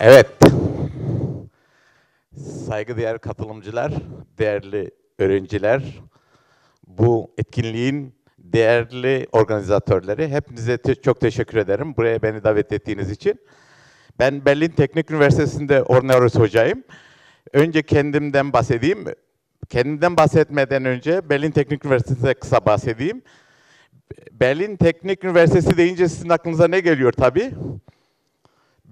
Evet. Saygıdeğer katılımcılar, değerli öğrenciler, bu etkinliğin değerli organizatörleri hepinize te çok teşekkür ederim buraya beni davet ettiğiniz için. Ben Berlin Teknik Üniversitesi'nde Orneros hocayım. Önce kendimden bahsedeyim. Kendimden bahsetmeden önce Berlin Teknik Üniversitesi'ne kısa bahsedeyim. Berlin Teknik Üniversitesi deyince sizin aklınıza ne geliyor tabii?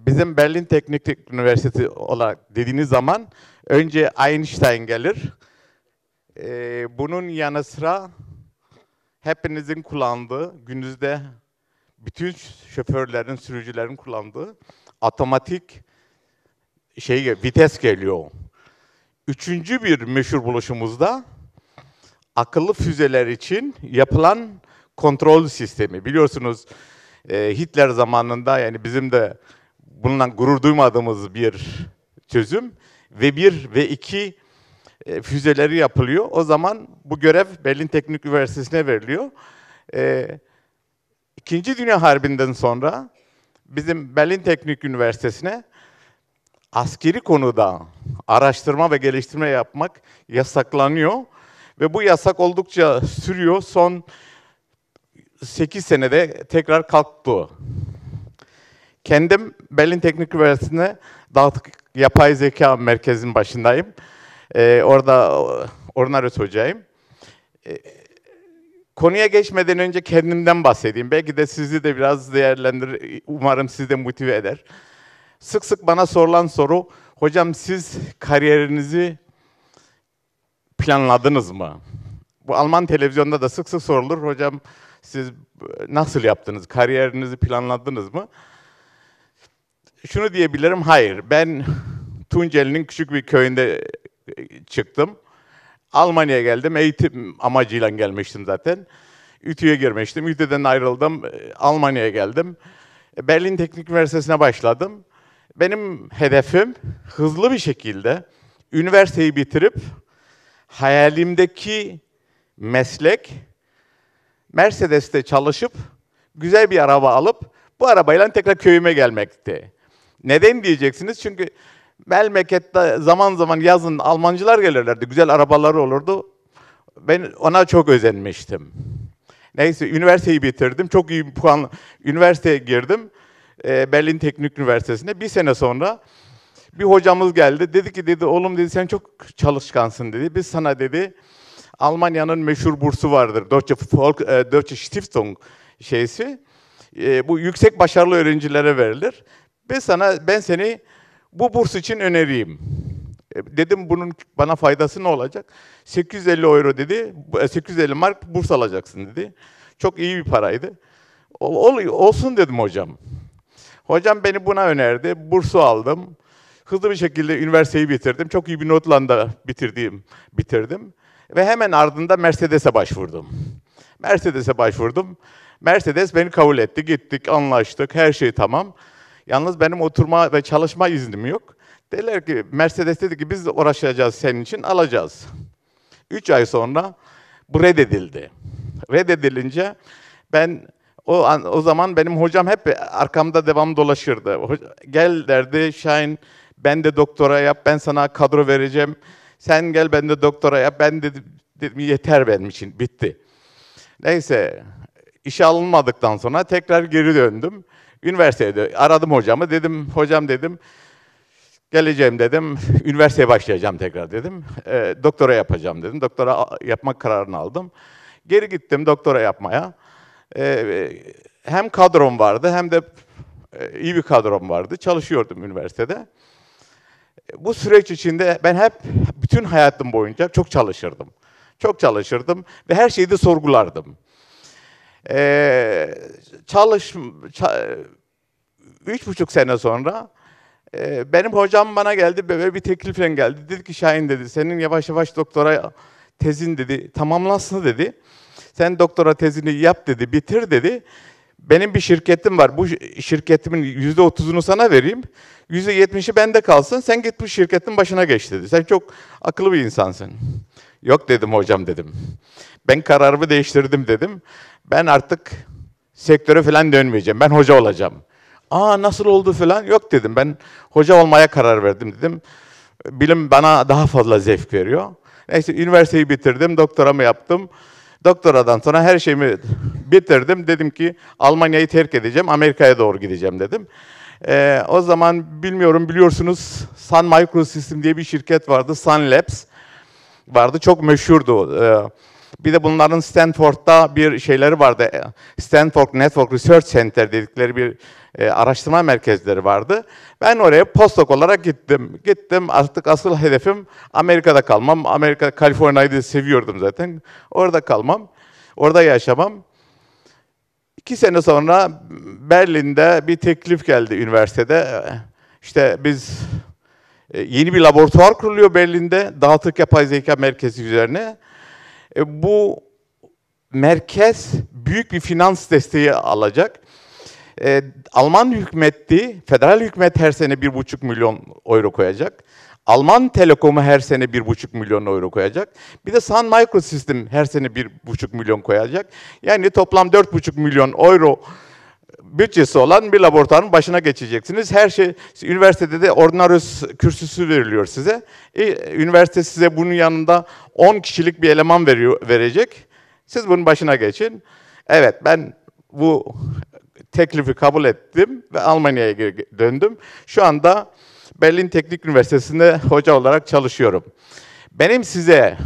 Bizim Berlin Teknik Üniversitesi olarak dediğiniz zaman önce Einstein gelir. Ee, bunun yanı sıra hepinizin kullandığı, günümüzde bütün şoförlerin, sürücülerin kullandığı otomatik şey vites geliyor. Üçüncü bir meşhur buluşumuzda akıllı füzeler için yapılan kontrol sistemi. Biliyorsunuz e, Hitler zamanında yani bizim de bulunan gurur duymadığımız bir çözüm ve bir ve iki e, füzeleri yapılıyor. O zaman bu görev Berlin Teknik Üniversitesi'ne veriliyor. E, İkinci Dünya Harbi'nden sonra bizim Berlin Teknik Üniversitesi'ne askeri konuda araştırma ve geliştirme yapmak yasaklanıyor. Ve bu yasak oldukça sürüyor. Son 8 senede tekrar kalktı Kendim Berlin Teknik Üniversitesi'nde Dağıtık Yapay Zeka Merkezi'nin başındayım. Ee, orada Ornaros Hoca'yım. Ee, konuya geçmeden önce kendimden bahsedeyim. Belki de sizi de biraz değerlendir, Umarım sizi de motive eder. Sık sık bana sorulan soru, hocam siz kariyerinizi planladınız mı? Bu Alman televizyonda da sık sık sorulur. Hocam siz nasıl yaptınız? Kariyerinizi planladınız mı? şunu diyebilirim, hayır. Ben Tunceli'nin küçük bir köyünde e, çıktım. Almanya'ya geldim, eğitim amacıyla gelmiştim zaten. ÜTÜ'ye girmiştim, ÜTÜ'den ayrıldım, e, Almanya'ya geldim. E, Berlin Teknik Üniversitesi'ne başladım. Benim hedefim hızlı bir şekilde üniversiteyi bitirip hayalimdeki meslek Mercedes'te çalışıp güzel bir araba alıp bu arabayla tekrar köyüme gelmekti. Neden diyeceksiniz? Çünkü Belmeket'te zaman zaman yazın Almancılar gelirlerdi. Güzel arabaları olurdu. Ben ona çok özenmiştim. Neyse üniversiteyi bitirdim. Çok iyi puan üniversiteye girdim. E, Berlin Teknik Üniversitesi'ne. Bir sene sonra bir hocamız geldi. Dedi ki dedi oğlum dedi sen çok çalışkansın dedi. Biz sana dedi Almanya'nın meşhur bursu vardır. Deutsche, Volk, e, Deutsche Stiftung şeysi. E, bu yüksek başarılı öğrencilere verilir. Ben sana ben seni bu burs için öneriyim e, Dedim bunun bana faydası ne olacak? 850 euro dedi, 850 e, mark burs alacaksın dedi. Çok iyi bir paraydı. Ol, olsun dedim hocam. Hocam beni buna önerdi. Bursu aldım. Hızlı bir şekilde üniversiteyi bitirdim. Çok iyi bir notla da bitirdim bitirdim. Ve hemen ardında Mercedes'e başvurdum. Mercedes'e başvurdum. Mercedes beni kabul etti. Gittik, anlaştık. Her şey tamam. Yalnız benim oturma ve çalışma iznim yok. Derler ki Mercedes dedi ki biz de uğraşacağız senin için alacağız. Üç ay sonra bu reddedildi. Reddedilince ben o, an, o zaman benim hocam hep arkamda devam dolaşırdı. Gel derdi Şahin ben de doktora yap ben sana kadro vereceğim. Sen gel ben de doktora yap ben de dedim yeter benim için bitti. Neyse işe alınmadıktan sonra tekrar geri döndüm. Üniversitede aradım hocamı dedim hocam dedim geleceğim dedim üniversiteye başlayacağım tekrar dedim. E, doktora yapacağım dedim. Doktora yapmak kararını aldım. Geri gittim doktora yapmaya. E, hem kadrom vardı hem de e, iyi bir kadrom vardı. Çalışıyordum üniversitede. Bu süreç içinde ben hep bütün hayatım boyunca çok çalışırdım. Çok çalışırdım ve her şeyi de sorgulardım. Ee, çalış, ça üç buçuk sene sonra e, benim hocam bana geldi böyle bir teklifle geldi. Dedi ki Şahin dedi senin yavaş yavaş doktora tezin dedi tamamlansın dedi. Sen doktora tezini yap dedi bitir dedi. Benim bir şirketim var. Bu şirketimin yüzde otuzunu sana vereyim. Yüzde yetmişi bende kalsın. Sen git bu şirketin başına geç dedi. Sen çok akıllı bir insansın. Yok dedim hocam dedim. Ben kararımı değiştirdim dedim. Ben artık sektöre falan dönmeyeceğim. Ben hoca olacağım. Aa nasıl oldu falan yok dedim. Ben hoca olmaya karar verdim dedim. Bilim bana daha fazla zevk veriyor. Neyse üniversiteyi bitirdim, doktoramı yaptım. Doktoradan sonra her şeyimi bitirdim. Dedim ki Almanya'yı terk edeceğim, Amerika'ya doğru gideceğim dedim. Ee, o zaman bilmiyorum biliyorsunuz Sun Microsystem diye bir şirket vardı, Sun Labs vardı. Çok meşhurdu. Ee, bir de bunların Stanford'da bir şeyleri vardı. Ee, Stanford Network Research Center dedikleri bir e, araştırma merkezleri vardı. Ben oraya postok olarak gittim. Gittim artık asıl hedefim Amerika'da kalmam. Amerika, Kaliforniya'yı da seviyordum zaten. Orada kalmam, orada yaşamam. İki sene sonra Berlin'de bir teklif geldi üniversitede. İşte biz e, yeni bir laboratuvar kuruluyor Berlin'de dağıtık yapay zeka merkezi üzerine. E, bu merkez büyük bir finans desteği alacak. E, Alman hükümeti, federal hükümet her sene bir buçuk milyon euro koyacak. Alman Telekom'u her sene bir buçuk milyon euro koyacak. Bir de Sun Microsystem her sene bir buçuk milyon koyacak. Yani toplam dört buçuk milyon euro bütçesi olan bir laboratuvarın başına geçeceksiniz. Her şey, üniversitede de ordinarius kürsüsü veriliyor size. E, üniversite size bunun yanında 10 kişilik bir eleman veriyor, verecek. Siz bunun başına geçin. Evet ben bu teklifi kabul ettim ve Almanya'ya döndüm. Şu anda Berlin Teknik Üniversitesi'nde hoca olarak çalışıyorum. Benim size,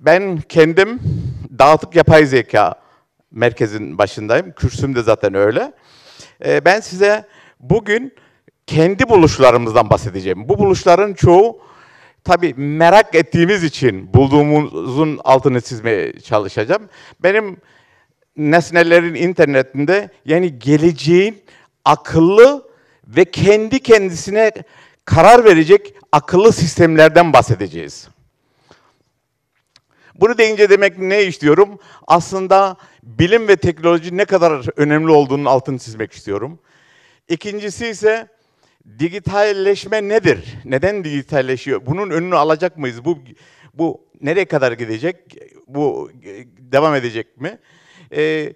ben kendim dağıtık yapay zeka merkezin başındayım. Kürsüm de zaten öyle. Ee, ben size bugün kendi buluşlarımızdan bahsedeceğim. Bu buluşların çoğu tabii merak ettiğimiz için bulduğumuzun altını çizmeye çalışacağım. Benim nesnelerin internetinde yani geleceğin akıllı ve kendi kendisine karar verecek akıllı sistemlerden bahsedeceğiz. Bunu deyince demek ne istiyorum? Aslında bilim ve teknoloji ne kadar önemli olduğunun altını çizmek istiyorum. İkincisi ise dijitalleşme nedir? Neden dijitalleşiyor? Bunun önünü alacak mıyız? Bu bu nereye kadar gidecek? Bu e, devam edecek mi? e,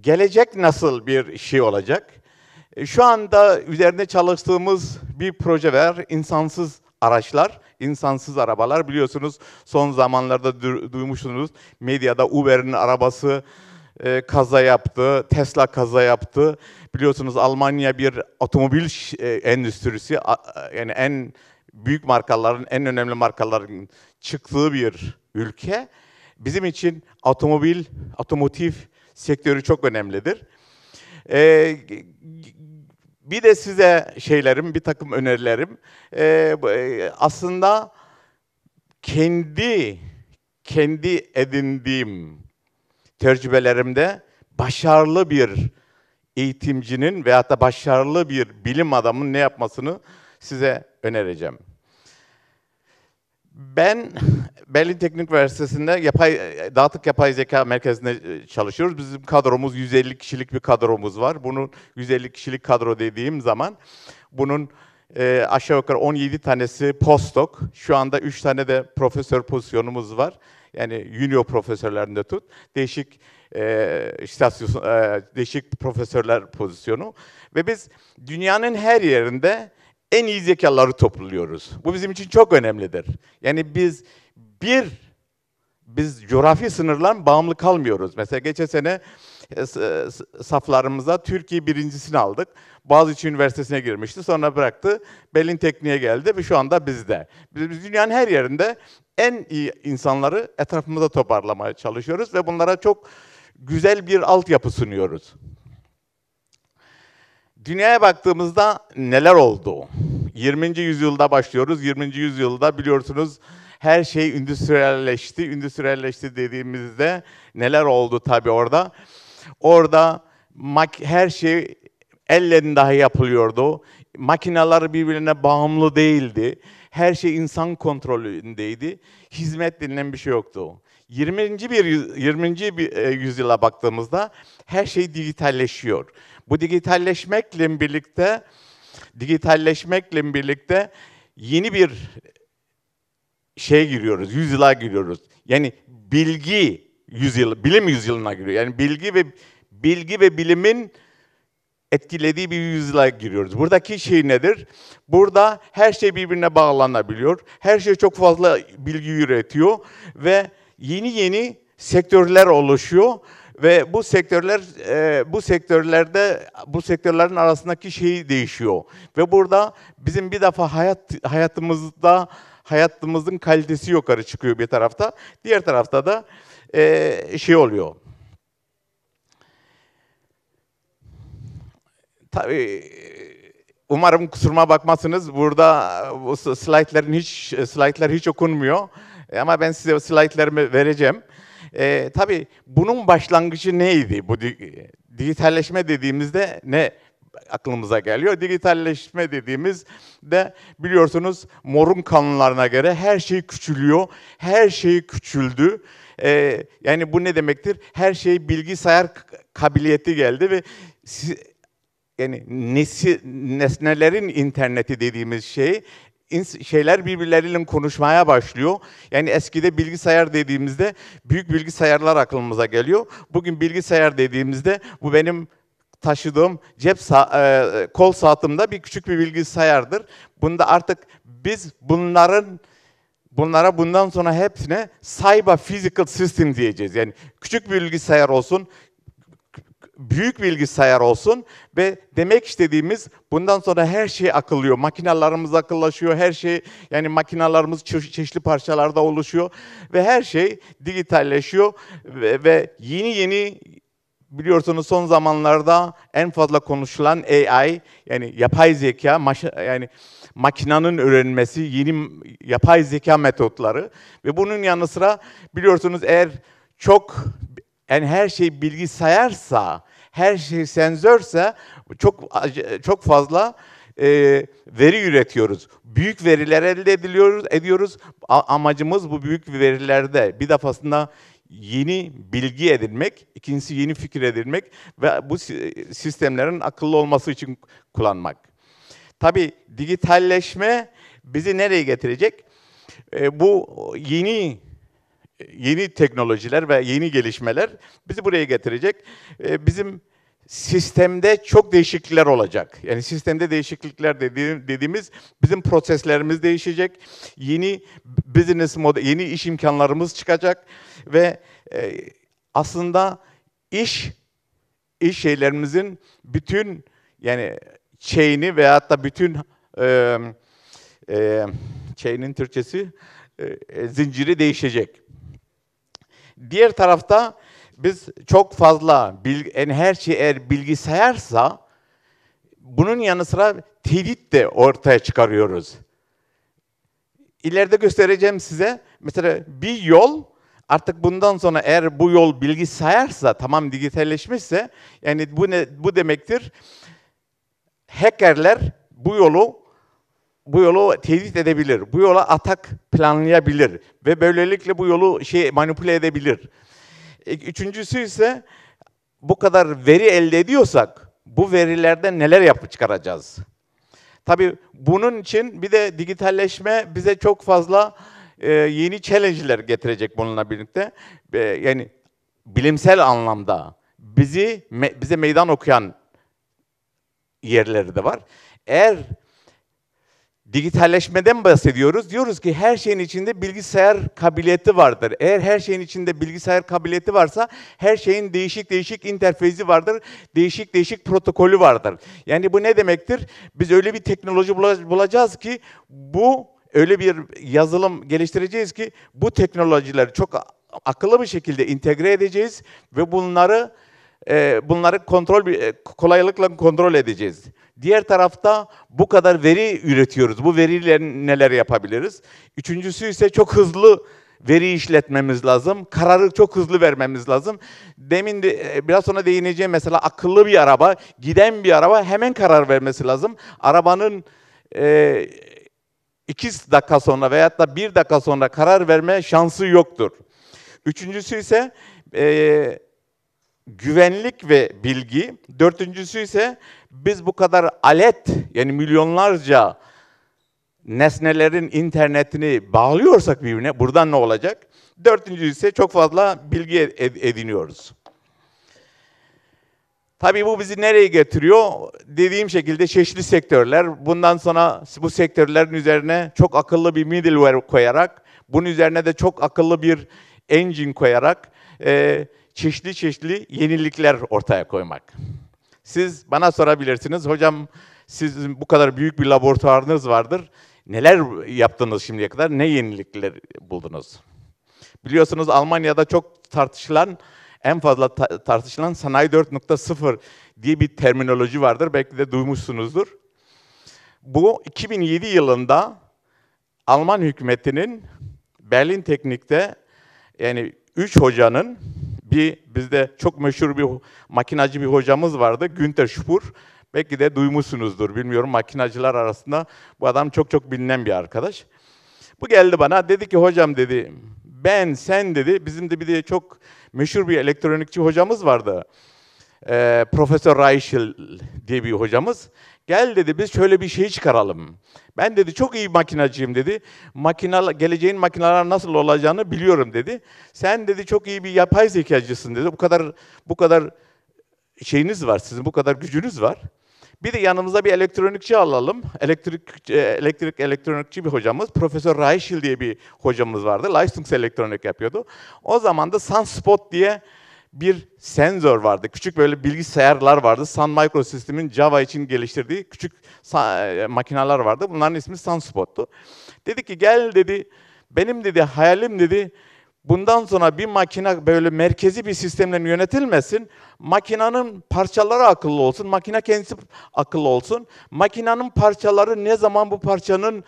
gelecek nasıl bir şey olacak? E, şu anda üzerine çalıştığımız bir proje var, insansız araçlar, insansız arabalar. Biliyorsunuz son zamanlarda duymuşsunuz medyada Uber'in arabası e, kaza yaptı, Tesla kaza yaptı. Biliyorsunuz Almanya bir otomobil e, endüstrisi, a, yani en büyük markaların, en önemli markaların çıktığı bir ülke. Bizim için otomobil, otomotiv sektörü çok önemlidir. Ee, bir de size şeylerim, bir takım önerilerim. Ee, e, aslında kendi kendi edindiğim tecrübelerimde başarılı bir eğitimcinin veyahut da başarılı bir bilim adamının ne yapmasını size önereceğim. Ben Berlin Teknik Üniversitesi'nde yapay dağıtık yapay zeka merkezinde e, çalışıyoruz. Bizim kadromuz 150 kişilik bir kadromuz var. Bunun 150 kişilik kadro dediğim zaman bunun e, aşağı yukarı 17 tanesi postdoc. Şu anda 3 tane de profesör pozisyonumuz var. Yani junior profesörlerinde tut. Değişik e, istasyon, e, değişik profesörler pozisyonu ve biz dünyanın her yerinde en iyi zekaları topluyoruz. Bu bizim için çok önemlidir. Yani biz bir, biz coğrafi sınırlar bağımlı kalmıyoruz. Mesela geçen sene e, saflarımıza Türkiye birincisini aldık. Boğaziçi Üniversitesi'ne girmişti. Sonra bıraktı. Berlin Tekniğe geldi ve şu anda bizde. Biz dünyanın her yerinde en iyi insanları etrafımıza toparlamaya çalışıyoruz ve bunlara çok güzel bir altyapı sunuyoruz dünyaya baktığımızda neler oldu? 20. yüzyılda başlıyoruz. 20. yüzyılda biliyorsunuz her şey endüstriyelleşti. Endüstriyelleşti dediğimizde neler oldu tabii orada? Orada her şey ellen daha yapılıyordu. Makineler birbirine bağımlı değildi. Her şey insan kontrolündeydi. Hizmet denilen bir şey yoktu. 20. bir 20. bir e, yüzyıla baktığımızda her şey dijitalleşiyor. Bu dijitalleşmekle birlikte dijitalleşmekle birlikte yeni bir şeye giriyoruz, yüzyıla giriyoruz. Yani bilgi yüzyıl, bilim yüzyılına giriyor. Yani bilgi ve bilgi ve bilimin etkilediği bir yüzyıla giriyoruz. Buradaki şey nedir? Burada her şey birbirine bağlanabiliyor. Her şey çok fazla bilgi üretiyor ve yeni yeni sektörler oluşuyor ve bu sektörler e, bu sektörlerde bu sektörlerin arasındaki şey değişiyor ve burada bizim bir defa hayat hayatımızda hayatımızın kalitesi yukarı çıkıyor bir tarafta diğer tarafta da e, şey oluyor. Tabii umarım kusuruma bakmazsınız. Burada bu slaytların hiç slaytlar hiç okunmuyor. Ama ben size slaytlarımı vereceğim. E, tabii bunun başlangıcı neydi? Bu di dijitalleşme dediğimizde ne aklımıza geliyor. Dijitalleşme dediğimiz de biliyorsunuz morun kanunlarına göre her şey küçülüyor. Her şey küçüldü. Ee, yani bu ne demektir? Her şey bilgisayar kabiliyeti geldi ve yani nesi, nesnelerin interneti dediğimiz şey şeyler birbirleriyle konuşmaya başlıyor. Yani eskide bilgisayar dediğimizde büyük bilgisayarlar aklımıza geliyor. Bugün bilgisayar dediğimizde bu benim taşıdığım cep sa e, kol saatimde bir küçük bir bilgisayardır. Bunda artık biz bunların bunlara bundan sonra hepsine cyber physical system diyeceğiz. Yani küçük bir bilgisayar olsun, büyük bilgisayar olsun ve demek istediğimiz bundan sonra her şey akıllıyor. Makinalarımız akıllaşıyor, her şey yani makinalarımız çeşitli parçalarda oluşuyor ve her şey dijitalleşiyor ve, ve yeni yeni biliyorsunuz son zamanlarda en fazla konuşulan AI yani yapay zeka yani makinanın öğrenmesi, yeni yapay zeka metotları ve bunun yanı sıra biliyorsunuz eğer çok yani her şey bilgisayarsa her şey sensörse çok çok fazla e, veri üretiyoruz. Büyük veriler elde ediliyoruz, ediyoruz. A- amacımız bu büyük verilerde bir defasında yeni bilgi edinmek, ikincisi yeni fikir edinmek ve bu sistemlerin akıllı olması için kullanmak. Tabi dijitalleşme bizi nereye getirecek? E, bu yeni yeni teknolojiler ve yeni gelişmeler bizi buraya getirecek. E, bizim sistemde çok değişiklikler olacak. Yani sistemde değişiklikler dediğimiz bizim proseslerimiz değişecek. Yeni business model, yeni iş imkanlarımız çıkacak ve e, aslında iş iş şeylerimizin bütün yani chain'i veyahut da bütün e, e, chain'in Türkçesi e, zinciri değişecek. Diğer tarafta biz çok fazla bilgi, yani her şey eğer bilgisayarsa bunun yanı sıra tehdit de ortaya çıkarıyoruz. İleride göstereceğim size mesela bir yol artık bundan sonra eğer bu yol bilgisayarsa tamam dijitalleşmişse yani bu ne bu demektir? Hackerler bu yolu bu yolu tehdit edebilir, bu yola atak planlayabilir ve böylelikle bu yolu şey manipüle edebilir. E, üçüncüsü ise bu kadar veri elde ediyorsak bu verilerden neler yapıp çıkaracağız? Tabii bunun için bir de dijitalleşme bize çok fazla e, yeni challenge'ler getirecek bununla birlikte. E, yani bilimsel anlamda bizi bize meydan okuyan yerleri de var. Eğer dijitalleşmeden bahsediyoruz. Diyoruz ki her şeyin içinde bilgisayar kabiliyeti vardır. Eğer her şeyin içinde bilgisayar kabiliyeti varsa her şeyin değişik değişik interfeysi vardır. Değişik değişik protokolü vardır. Yani bu ne demektir? Biz öyle bir teknoloji bulacağız ki bu öyle bir yazılım geliştireceğiz ki bu teknolojileri çok akıllı bir şekilde entegre edeceğiz ve bunları e, bunları kontrol e, kolaylıkla kontrol edeceğiz. Diğer tarafta bu kadar veri üretiyoruz. Bu veriyle neler yapabiliriz? Üçüncüsü ise çok hızlı veri işletmemiz lazım. Kararı çok hızlı vermemiz lazım. Demin de, e, biraz sonra değineceğim mesela akıllı bir araba, giden bir araba hemen karar vermesi lazım. Arabanın e, iki dakika sonra veyahut da bir dakika sonra karar verme şansı yoktur. Üçüncüsü ise e, güvenlik ve bilgi. Dördüncüsü ise biz bu kadar alet yani milyonlarca nesnelerin internetini bağlıyorsak birbirine buradan ne olacak? Dördüncü ise çok fazla bilgi ediniyoruz. Tabii bu bizi nereye getiriyor? Dediğim şekilde çeşitli sektörler. Bundan sonra bu sektörlerin üzerine çok akıllı bir middleware koyarak, bunun üzerine de çok akıllı bir engine koyarak e, çeşitli çeşitli yenilikler ortaya koymak. Siz bana sorabilirsiniz. Hocam sizin bu kadar büyük bir laboratuvarınız vardır. Neler yaptınız şimdiye kadar? Ne yenilikler buldunuz? Biliyorsunuz Almanya'da çok tartışılan en fazla ta tartışılan sanayi 4.0 diye bir terminoloji vardır. Belki de duymuşsunuzdur. Bu 2007 yılında Alman hükümetinin Berlin Teknik'te yani 3 hocanın bir bizde çok meşhur bir makinacı bir hocamız vardı. Günter Spur. Belki de duymuşsunuzdur. Bilmiyorum makinacılar arasında bu adam çok çok bilinen bir arkadaş. Bu geldi bana dedi ki hocam dedi ben sen dedi bizim de bir de çok meşhur bir elektronikçi hocamız vardı e, Profesör Reichel diye bir hocamız. Gel dedi biz şöyle bir şey çıkaralım. Ben dedi çok iyi makinacıyım dedi. Makina, geleceğin makinalar nasıl olacağını biliyorum dedi. Sen dedi çok iyi bir yapay zekacısın dedi. Bu kadar bu kadar şeyiniz var sizin bu kadar gücünüz var. Bir de yanımıza bir elektronikçi alalım. Elektrik e, elektrik elektronikçi bir hocamız, Profesör Reichel diye bir hocamız vardı. Leistungs elektronik yapıyordu. O zaman da Sunspot diye bir sensör vardı. Küçük böyle bilgisayarlar vardı. Sun Microsystem'in Java için geliştirdiği küçük e, makineler vardı. Bunların ismi SunSpot'tu. Dedi ki gel dedi benim dedi hayalim dedi bundan sonra bir makine böyle merkezi bir sistemle yönetilmesin. makinanın parçaları akıllı olsun. Makine kendisi akıllı olsun. makinanın parçaları ne zaman bu parçanın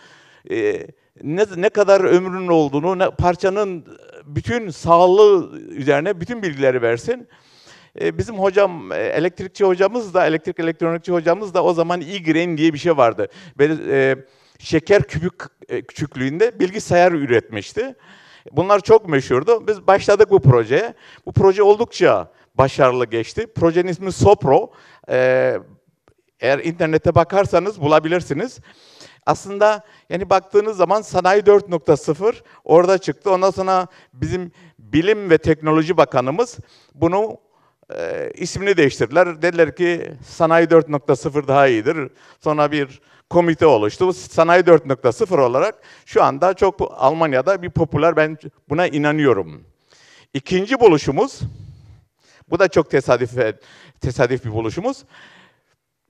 e, ne, ne kadar ömrünün olduğunu, ne, parçanın bütün sağlığı üzerine bütün bilgileri versin. E, bizim hocam, e, elektrikçi hocamız da, elektrik elektronikçi hocamız da o zaman e-grain diye bir şey vardı. Böyle, e, şeker kübük e, küçüklüğünde bilgisayar üretmişti. Bunlar çok meşhurdu. Biz başladık bu projeye. Bu proje oldukça başarılı geçti. Projenin ismi Sopro. Ee, eğer internete bakarsanız bulabilirsiniz. Aslında yani baktığınız zaman sanayi 4.0 orada çıktı. Ondan sonra bizim Bilim ve Teknoloji Bakanımız bunu e, ismini değiştirdiler. Dediler ki sanayi 4.0 daha iyidir. Sonra bir komite oluştu. Sanayi 4.0 olarak şu anda çok Almanya'da bir popüler ben buna inanıyorum. İkinci buluşumuz bu da çok tesadüf tesadüf bir buluşumuz.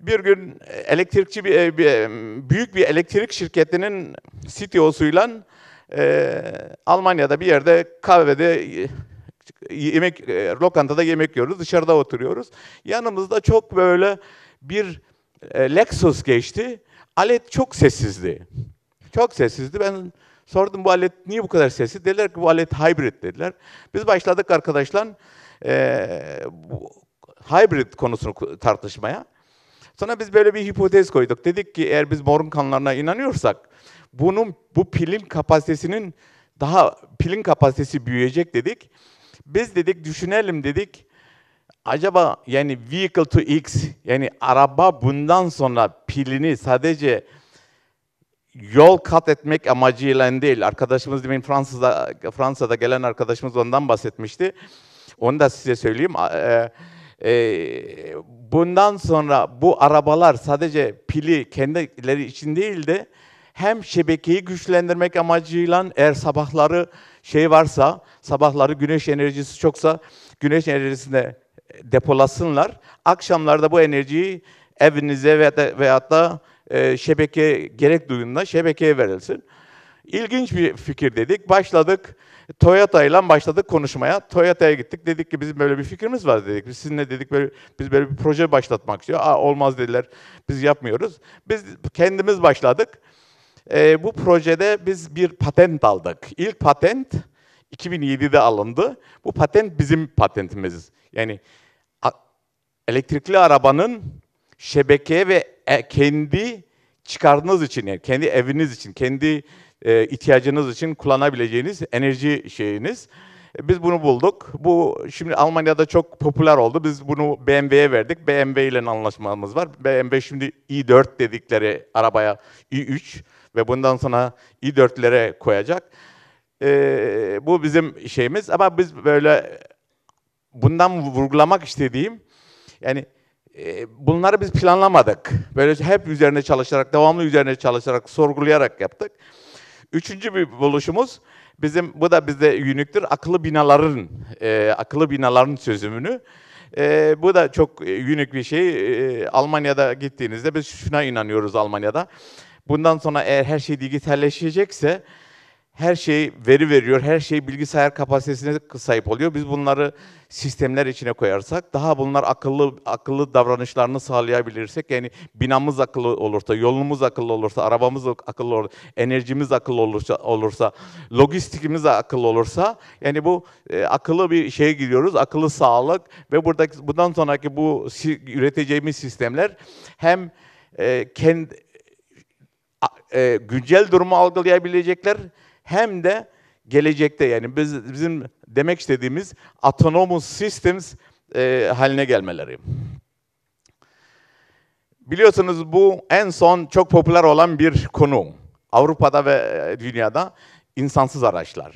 Bir gün elektrikçi bir, e, bir e, büyük bir elektrik şirketinin CTO'suyla e, Almanya'da bir yerde kahvede yemek e, lokantada yemek yiyoruz, dışarıda oturuyoruz. Yanımızda çok böyle bir e, Lexus geçti. Alet çok sessizdi. Çok sessizdi. Ben sordum bu alet niye bu kadar sessiz? Dediler ki bu alet hybrid dediler. Biz başladık arkadaşlar e, bu hybrid konusunu tartışmaya. Sonra biz böyle bir hipotez koyduk. Dedik ki eğer biz morun kanlarına inanıyorsak bunun bu pilin kapasitesinin daha pilin kapasitesi büyüyecek dedik. Biz dedik düşünelim dedik. Acaba yani vehicle to X yani araba bundan sonra pilini sadece yol kat etmek amacıyla değil. Arkadaşımız demin Fransa'da Fransa'da gelen arkadaşımız ondan bahsetmişti. Onu da size söyleyeyim. Ee, e, e bundan sonra bu arabalar sadece pili kendileri için değil de hem şebekeyi güçlendirmek amacıyla eğer sabahları şey varsa, sabahları güneş enerjisi çoksa güneş enerjisine e, depolasınlar. Akşamlarda bu enerjiyi evinize veya da, veyahut da e, şebeke gerek duyduğunda şebekeye verilsin. İlginç bir fikir dedik. Başladık. Toyota ile başladık konuşmaya. Toyota'ya gittik. Dedik ki bizim böyle bir fikrimiz var dedik. Biz sizinle dedik böyle biz böyle bir proje başlatmak istiyor. Aa olmaz dediler. Biz yapmıyoruz. Biz kendimiz başladık. E, bu projede biz bir patent aldık. İlk patent 2007'de alındı. Bu patent bizim patentimiz. Yani elektrikli arabanın şebeke ve e, kendi çıkardığınız için yani kendi eviniz için, kendi e, ihtiyacınız için kullanabileceğiniz enerji şeyiniz. E, biz bunu bulduk. Bu şimdi Almanya'da çok popüler oldu. Biz bunu BMW'ye verdik. BMW ile anlaşmamız var. BMW şimdi i4 dedikleri arabaya i3 ve bundan sonra i4'lere koyacak. Ee, bu bizim şeyimiz ama biz böyle bundan vurgulamak istediğim yani e, bunları biz planlamadık. Böyle hep üzerine çalışarak, devamlı üzerine çalışarak, sorgulayarak yaptık. Üçüncü bir buluşumuz bizim bu da bizde yünük'tür, akıllı binaların e, akıllı binaların çözümünü. E, bu da çok e, unik bir şey. E, Almanya'da gittiğinizde biz şuna inanıyoruz Almanya'da. Bundan sonra eğer her şey dijitalleşecekse her şey veri veriyor, her şey bilgisayar kapasitesine sahip oluyor. Biz bunları sistemler içine koyarsak, daha bunlar akıllı akıllı davranışlarını sağlayabilirsek, yani binamız akıllı olursa, yolumuz akıllı olursa, arabamız akıllı olursa, enerjimiz akıllı olursa, olursa lojistikimiz akıllı olursa, yani bu e, akıllı bir şeye gidiyoruz, akıllı sağlık ve buradaki bundan sonraki bu si, üreteceğimiz sistemler hem e, kendi e, güncel durumu algılayabilecekler hem de gelecekte yani biz, bizim demek istediğimiz autonomous systems e, haline gelmeleri. Biliyorsunuz bu en son çok popüler olan bir konu. Avrupa'da ve e, dünyada insansız araçlar.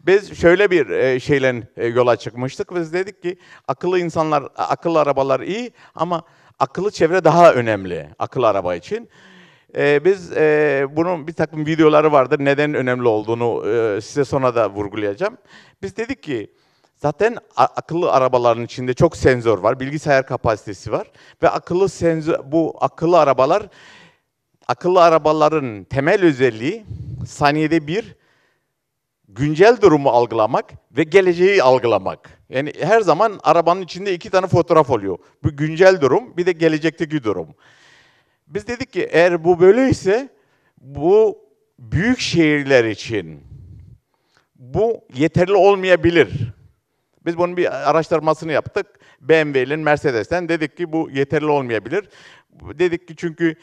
Biz şöyle bir e, şeyle e, yola çıkmıştık. Biz dedik ki akıllı insanlar, akıllı arabalar iyi ama akıllı çevre daha önemli akıllı araba için. E, biz e, bunun bir takım videoları vardır. Neden önemli olduğunu e, size sonra da vurgulayacağım. Biz dedik ki zaten akıllı arabaların içinde çok sensör var. Bilgisayar kapasitesi var ve akıllı sensör bu akıllı arabalar akıllı arabaların temel özelliği saniyede bir güncel durumu algılamak ve geleceği algılamak. Yani her zaman arabanın içinde iki tane fotoğraf oluyor. Bir güncel durum, bir de gelecekteki durum. Biz dedik ki eğer bu böyleyse bu büyük şehirler için bu yeterli olmayabilir. Biz bunun bir araştırmasını yaptık. BMW'nin Mercedes'ten dedik ki bu yeterli olmayabilir. Dedik ki çünkü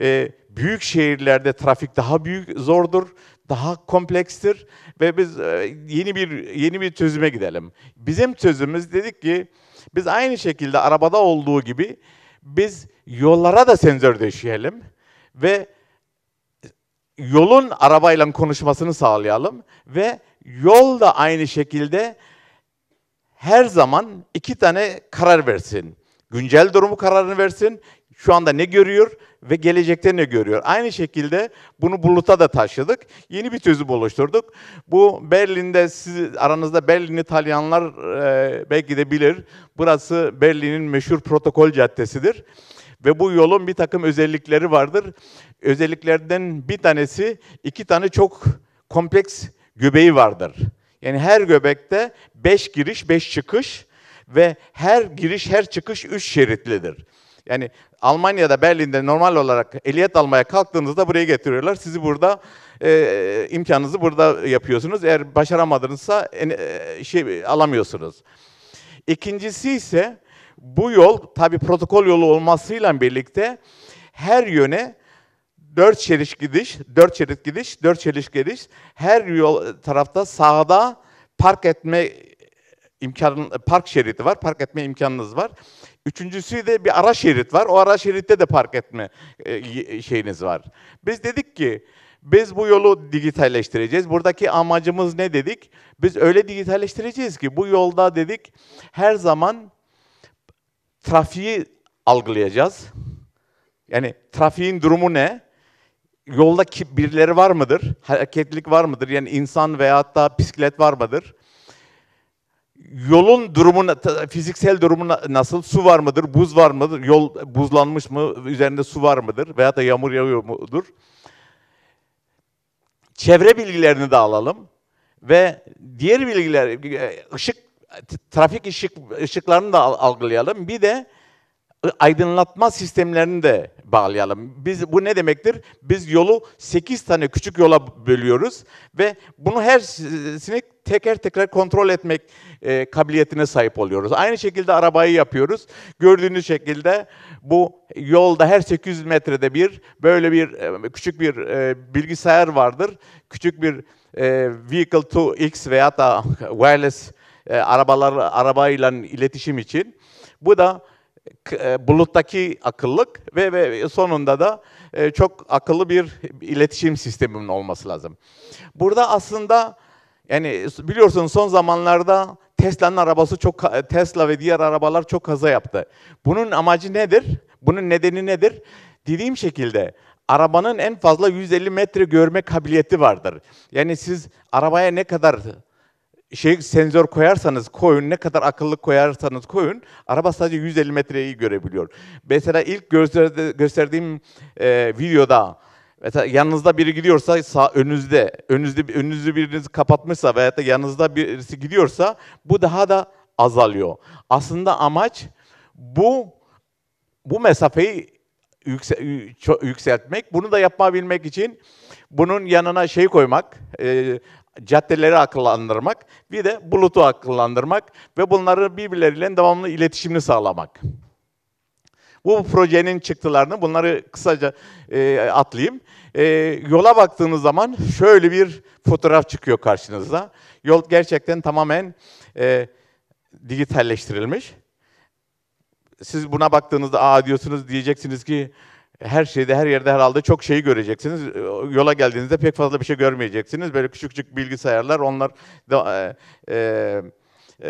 e, büyük şehirlerde trafik daha büyük zordur, daha komplekstir ve biz e, yeni bir yeni bir çözüme gidelim. Bizim çözümümüz dedik ki biz aynı şekilde arabada olduğu gibi biz yollara da sensör döşeyelim ve yolun arabayla konuşmasını sağlayalım ve yol da aynı şekilde her zaman iki tane karar versin. Güncel durumu kararını versin, şu anda ne görüyor ve gelecekte ne görüyor. Aynı şekilde bunu buluta da taşıdık. Yeni bir çözüm oluşturduk. Bu Berlin'de siz aranızda Berlin İtalyanlar e, belki de bilir. Burası Berlin'in meşhur protokol caddesidir. Ve bu yolun bir takım özellikleri vardır. Özelliklerden bir tanesi iki tane çok kompleks göbeği vardır. Yani her göbekte beş giriş, beş çıkış ve her giriş, her çıkış üç şeritlidir. Yani Almanya'da, Berlin'de normal olarak ehliyet almaya kalktığınızda buraya getiriyorlar. Sizi burada e, imkanınızı burada yapıyorsunuz. Eğer başaramadınızsa e, şey alamıyorsunuz. İkincisi ise bu yol tabi protokol yolu olmasıyla birlikte her yöne dört şerit gidiş, dört şerit gidiş, dört şerit gidiş. Her yol e, tarafta sağda park etme imkan park şeridi var. Park etme imkanınız var. Üçüncüsü de bir ara şerit var. O ara şeritte de park etme e, e, şeyiniz var. Biz dedik ki biz bu yolu dijitalleştireceğiz. Buradaki amacımız ne dedik? Biz öyle dijitalleştireceğiz ki bu yolda dedik her zaman trafiği algılayacağız. Yani trafiğin durumu ne? Yolda birileri var mıdır? Hareketlilik var mıdır? Yani insan veyahut da bisiklet var mıdır? yolun durumuna, fiziksel durumuna nasıl? Su var mıdır? Buz var mıdır? Yol buzlanmış mı? Üzerinde su var mıdır? Veya da yağmur yağıyor mudur? Çevre bilgilerini de alalım ve diğer bilgiler ışık trafik ışık ışıklarını da algılayalım. Bir de aydınlatma sistemlerini de bağlayalım. Biz bu ne demektir? Biz yolu 8 tane küçük yola bölüyoruz ve bunu her sinik teker teker kontrol etmek e, kabiliyetine sahip oluyoruz. Aynı şekilde arabayı yapıyoruz. Gördüğünüz şekilde bu yolda her 800 metrede bir böyle bir e, küçük bir e, bilgisayar vardır. Küçük bir e, vehicle to X veya da wireless e, arabalar arabayla iletişim için. Bu da e, buluttaki akıllık ve, ve sonunda da e, çok akıllı bir iletişim sisteminin olması lazım. Burada aslında yani biliyorsunuz son zamanlarda Tesla'nın arabası çok Tesla ve diğer arabalar çok kaza yaptı. Bunun amacı nedir? Bunun nedeni nedir? Dediğim şekilde arabanın en fazla 150 metre görme kabiliyeti vardır. Yani siz arabaya ne kadar şey sensör koyarsanız koyun, ne kadar akıllı koyarsanız koyun, araba sadece 150 metreyi görebiliyor. Mesela ilk gösterdiğim e, videoda Mesela yanınızda biri gidiyorsa sağ önünüzde, önünüzde önünüzü biriniz kapatmışsa veya da yanınızda birisi gidiyorsa bu daha da azalıyor. Aslında amaç bu bu mesafeyi yükseltmek. Bunu da yapabilmek için bunun yanına şey koymak, e, caddeleri akıllandırmak, bir de bulutu akıllandırmak ve bunları birbirleriyle devamlı iletişimini sağlamak. Bu projenin çıktılarını bunları kısaca e, atlayayım. E, yola baktığınız zaman şöyle bir fotoğraf çıkıyor karşınıza. Yol gerçekten tamamen e, dijitalleştirilmiş. Siz buna baktığınızda aa diyorsunuz diyeceksiniz ki her şeyde her yerde herhalde çok şeyi göreceksiniz. Yola geldiğinizde pek fazla bir şey görmeyeceksiniz. Böyle küçük küçük bilgisayarlar onlar da, e, e,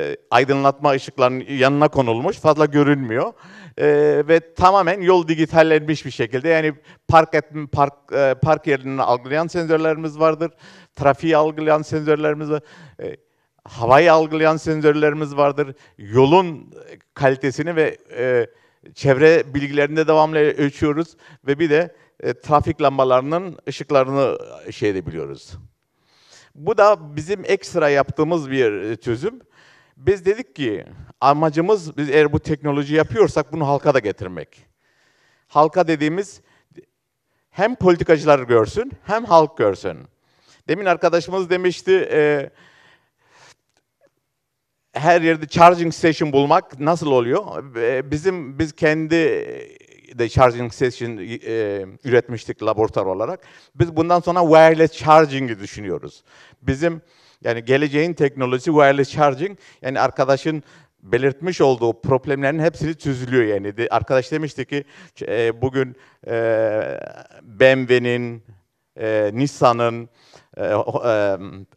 e aydınlatma ışıklarının yanına konulmuş. Fazla görünmüyor e, ve tamamen yol dijitallenmiş bir şekilde. Yani park et, park e, park yerini algılayan sensörlerimiz vardır. Trafiği algılayan sensörlerimiz var. E, havayı algılayan sensörlerimiz vardır. Yolun kalitesini ve e, çevre bilgilerini devamlı ölçüyoruz ve bir de e, trafik lambalarının ışıklarını e, şey edebiliyoruz. Bu da bizim ekstra yaptığımız bir e, çözüm. Biz dedik ki amacımız biz eğer bu teknoloji yapıyorsak bunu halka da getirmek. Halka dediğimiz hem politikacılar görsün hem halk görsün. Demin arkadaşımız demişti e, her yerde charging station bulmak nasıl oluyor? E, bizim biz kendi de charging station e, üretmiştik laboratuvar olarak. Biz bundan sonra wireless charging'i düşünüyoruz. Bizim yani geleceğin teknolojisi wireless charging. Yani arkadaşın belirtmiş olduğu problemlerin hepsini çözülüyor yani. De, arkadaş demişti ki e, bugün e, BMW'nin, e, Nissan'ın, e, e,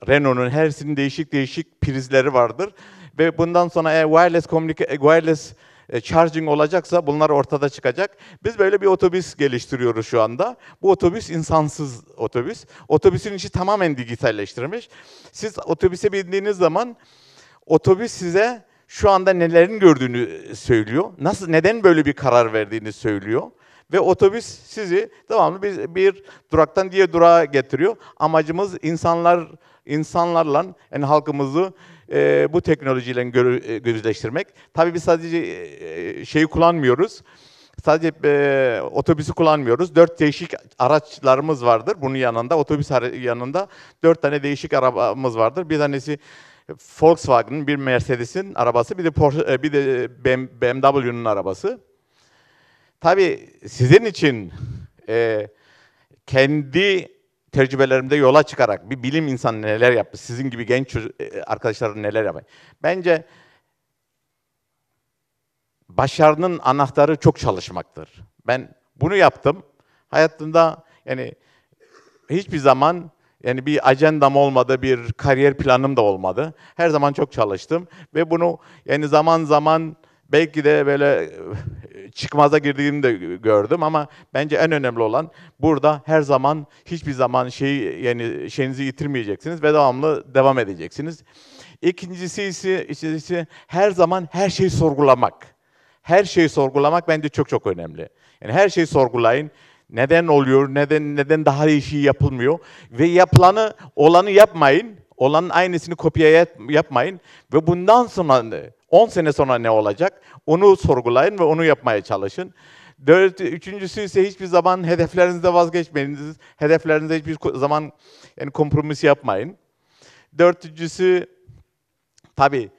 Renault'un hepsinin değişik değişik prizleri vardır. Ve bundan sonra e, wireless, wireless e, charging olacaksa bunlar ortada çıkacak. Biz böyle bir otobüs geliştiriyoruz şu anda. Bu otobüs insansız otobüs. Otobüsün içi tamamen dijitalleştirilmiş. Siz otobüse bindiğiniz zaman otobüs size şu anda nelerin gördüğünü söylüyor. Nasıl neden böyle bir karar verdiğini söylüyor ve otobüs sizi devamlı bir, bir duraktan diğer durağa getiriyor. Amacımız insanlar insanlarla yani halkımızı e, bu teknolojiyle gör, e, gözleştirmek. Tabii biz sadece e, şeyi kullanmıyoruz. Sadece e, otobüsü kullanmıyoruz. Dört değişik araçlarımız vardır. Bunun yanında otobüs yanında dört tane değişik arabamız vardır. Bir tanesi Volkswagen'ın, bir Mercedes'in arabası, bir de Porsche, e, bir de e, BMW'nun arabası. Tabii sizin için e, kendi tecrübelerimde yola çıkarak bir bilim insanı neler yaptı, sizin gibi genç e, arkadaşların neler yaptı. Bence başarının anahtarı çok çalışmaktır. Ben bunu yaptım. Hayatımda yani hiçbir zaman yani bir ajandam olmadı, bir kariyer planım da olmadı. Her zaman çok çalıştım ve bunu yani zaman zaman belki de böyle çıkmaza girdiğini de gördüm ama bence en önemli olan burada her zaman hiçbir zaman şeyi yani şeyinizi yitirmeyeceksiniz ve devamlı devam edeceksiniz. İkincisi ise, ise her zaman her şeyi sorgulamak. Her şeyi sorgulamak bence çok çok önemli. Yani her şeyi sorgulayın. Neden oluyor? Neden neden daha iyi şey yapılmıyor? Ve yapılanı olanı yapmayın. Olanın aynısını kopya yapmayın ve bundan sonra 10 sene sonra ne olacak? Onu sorgulayın ve onu yapmaya çalışın. Dört, üçüncüsü ise hiçbir zaman hedeflerinizde vazgeçmeyiniz. Hedeflerinizde hiçbir zaman yani kompromis yapmayın. Dördüncüsü tabi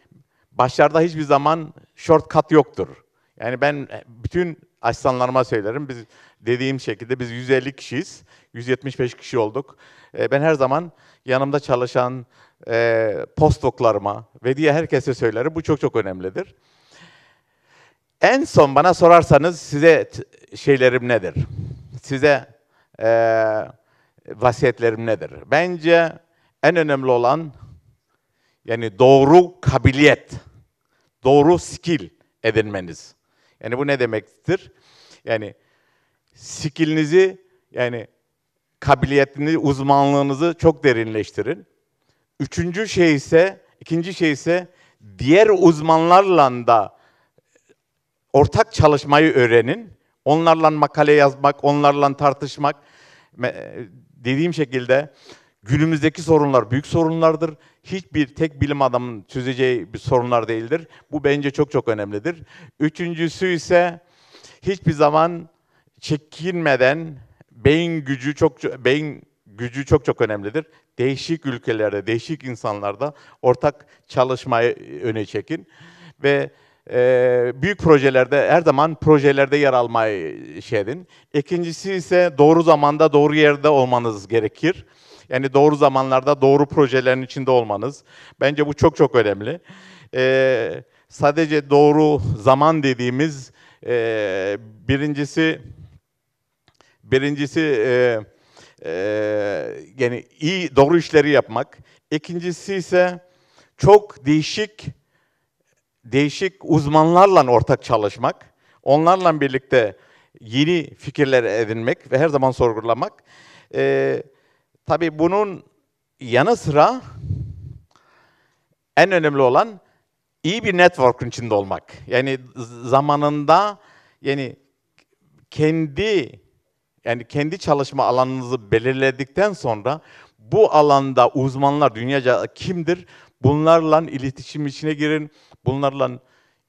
başlarda hiçbir zaman shortcut yoktur. Yani ben e, bütün asistanlarıma söylerim. Biz dediğim şekilde biz 150 kişiyiz. 175 kişi olduk. E, ben her zaman yanımda çalışan e, postdoklarıma ve diye herkese söylerim. Bu çok çok önemlidir. En son bana sorarsanız size şeylerim nedir? Size e, vasiyetlerim nedir? Bence en önemli olan yani doğru kabiliyet, doğru skill edinmeniz. Yani bu ne demektir? Yani skillinizi yani kabiliyetini, uzmanlığınızı çok derinleştirin. Üçüncü şey ise, ikinci şey ise diğer uzmanlarla da ortak çalışmayı öğrenin. Onlarla makale yazmak, onlarla tartışmak. E, dediğim şekilde günümüzdeki sorunlar büyük sorunlardır. Hiçbir tek bilim adamının çözeceği bir sorunlar değildir. Bu bence çok çok önemlidir. Üçüncüsü ise hiçbir zaman çekinmeden beyin gücü çok beyin gücü çok çok önemlidir. Değişik ülkelerde, değişik insanlarda ortak çalışmayı öne çekin ve e, büyük projelerde her zaman projelerde yer almayı şey edin. İkincisi ise doğru zamanda doğru yerde olmanız gerekir. Yani doğru zamanlarda doğru projelerin içinde olmanız. Bence bu çok çok önemli. E, sadece doğru zaman dediğimiz e, birincisi birincisi e, ee, yani iyi doğru işleri yapmak. İkincisi ise çok değişik değişik uzmanlarla ortak çalışmak, onlarla birlikte yeni fikirler edinmek ve her zaman sorgulamak. Ee, tabii bunun yanı sıra en önemli olan iyi bir network'un içinde olmak. Yani zamanında yani kendi yani kendi çalışma alanınızı belirledikten sonra bu alanda uzmanlar dünyaca kimdir? Bunlarla iletişim içine girin, bunlarla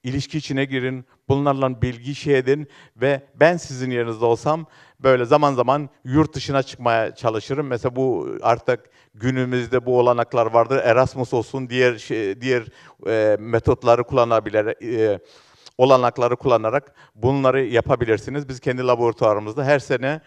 ilişki içine girin, bunlarla bilgi şey edin ve ben sizin yerinizde olsam böyle zaman zaman yurt dışına çıkmaya çalışırım. Mesela bu artık günümüzde bu olanaklar vardır. Erasmus olsun, diğer şey, diğer e, metotları kullanabilir. E, olanakları kullanarak bunları yapabilirsiniz. Biz kendi laboratuvarımızda her sene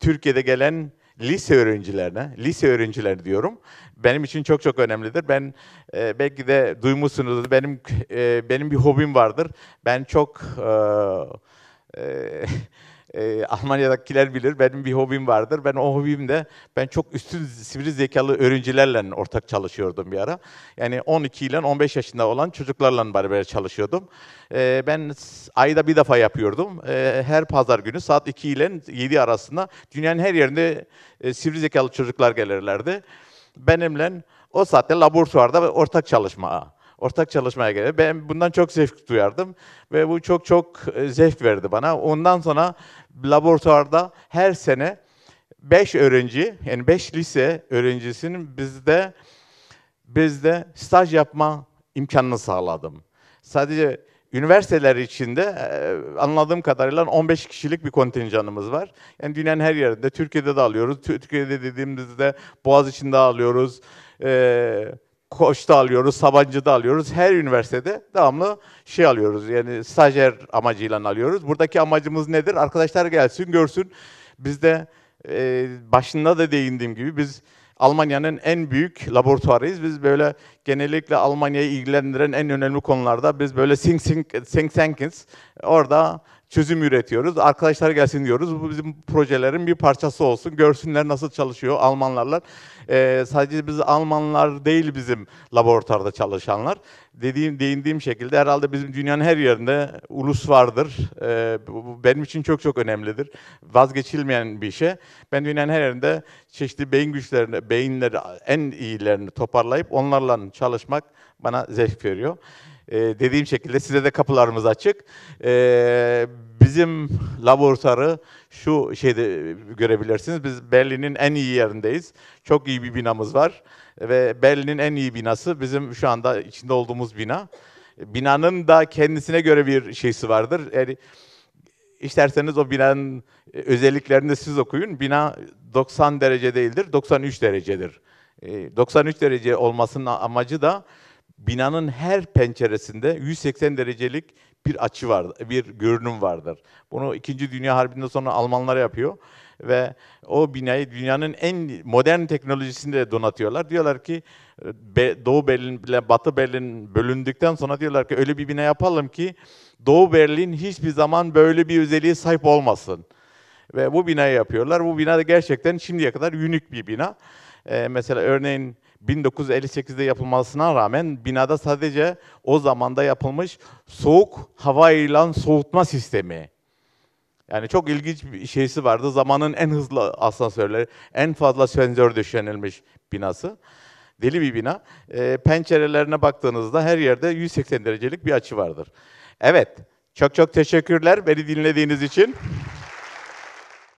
Türkiye'de gelen lise öğrencilerine, lise öğrenciler diyorum. Benim için çok çok önemlidir. Ben e, belki de duymuşsunuzdur. Benim e, benim bir hobim vardır. Ben çok e, e, e, Almanya'dakiler bilir benim bir hobim vardır. Ben o hobimde ben çok üstün sivri zekalı öğrencilerle ortak çalışıyordum bir ara. Yani 12 ile 15 yaşında olan çocuklarla beraber çalışıyordum. E, ben ayda bir defa yapıyordum. E, her pazar günü saat 2 ile 7 arasında dünyanın her yerinde e, sivri zekalı çocuklar gelirlerdi. Benimle o saatte laboratuvarda ortak çalışmaya ortak çalışmaya geldi. Ben bundan çok zevk duyardım ve bu çok çok e, zevk verdi bana. Ondan sonra laboratuvarda her sene 5 öğrenci, yani 5 lise öğrencisinin bizde bizde staj yapma imkanını sağladım. Sadece üniversiteler içinde e, anladığım kadarıyla 15 kişilik bir kontenjanımız var. Yani dünyanın her yerinde, Türkiye'de de alıyoruz. Türkiye'de dediğimizde Boğaz içinde alıyoruz. Ee, Koç'ta alıyoruz, Sabancı'da alıyoruz. Her üniversitede devamlı şey alıyoruz. Yani stajyer amacıyla alıyoruz. Buradaki amacımız nedir? Arkadaşlar gelsin, görsün. Biz de e, başında da değindiğim gibi biz Almanya'nın en büyük laboratuvarıyız. Biz böyle genellikle Almanya'yı ilgilendiren en önemli konularda biz böyle think think think thinkings orada çözüm üretiyoruz. Arkadaşlar gelsin diyoruz. Bu bizim projelerin bir parçası olsun. Görsünler nasıl çalışıyor Almanlarla. Ee, sadece biz Almanlar değil bizim laboratuvarda çalışanlar. Dediğim, değindiğim şekilde herhalde bizim dünyanın her yerinde ulus vardır. Ee, bu benim için çok çok önemlidir. Vazgeçilmeyen bir şey. Ben dünyanın her yerinde çeşitli beyin güçlerini, beyinleri en iyilerini toparlayıp onlarla çalışmak bana zevk veriyor e, dediğim şekilde size de kapılarımız açık. E, bizim laboratuvarı şu şeyde görebilirsiniz. Biz Berlin'in en iyi yerindeyiz. Çok iyi bir binamız var ve Berlin'in en iyi binası bizim şu anda içinde olduğumuz bina. Binanın da kendisine göre bir şeysi vardır. Yani isterseniz o binanın özelliklerini de siz okuyun. Bina 90 derece değildir, 93 derecedir. 93 ee, derece olmasının amacı da binanın her penceresinde 180 derecelik bir açı var, bir görünüm vardır. Bunu 2. Dünya Harbi'nden sonra Almanlar yapıyor ve o binayı dünyanın en modern teknolojisinde donatıyorlar. Diyorlar ki e, Doğu Berlin ile Batı Berlin bölündükten sonra diyorlar ki öyle bir bina yapalım ki Doğu Berlin hiçbir zaman böyle bir özelliğe sahip olmasın. Ve bu binayı yapıyorlar. Bu bina da gerçekten şimdiye kadar unik bir bina. Ee, mesela örneğin 1958'de yapılmasına rağmen binada sadece o zamanda yapılmış soğuk hava ilan soğutma sistemi. Yani çok ilginç bir şeysi vardı. Zamanın en hızlı asansörleri, en fazla sensör düşenilmiş binası. Deli bir bina. E, pencerelerine baktığınızda her yerde 180 derecelik bir açı vardır. Evet, çok çok teşekkürler beni dinlediğiniz için.